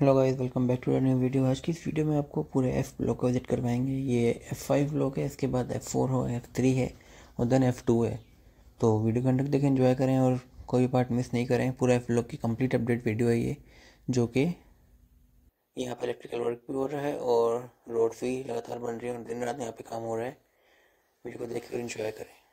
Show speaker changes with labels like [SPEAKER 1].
[SPEAKER 1] hello guys welcome back to new video आज की इस वीडियो में आपको पूरे एफ़ ब्लॉक को विजिट करवाएंगे ये एफ़ फाइव ब्लॉक है इसके बाद एफ़ फोर हो एफ़ थ्री है और देन एफ़ टू है तो वीडियो कंटेंट देखें एंजॉय करें और कोई पार्ट मिस नहीं करें पूरा एफ़ ब्लॉक की कंप्लीट अपडेट वीडियो है ये जो कि
[SPEAKER 2] यहाँ पर इलेक्ट्रिकल वर्क भी हो रहा है और रोड भी लगातार बन रही है और दिन रात यहाँ पर काम हो रहा है
[SPEAKER 3] वीडियो को देख कर इंजॉय करें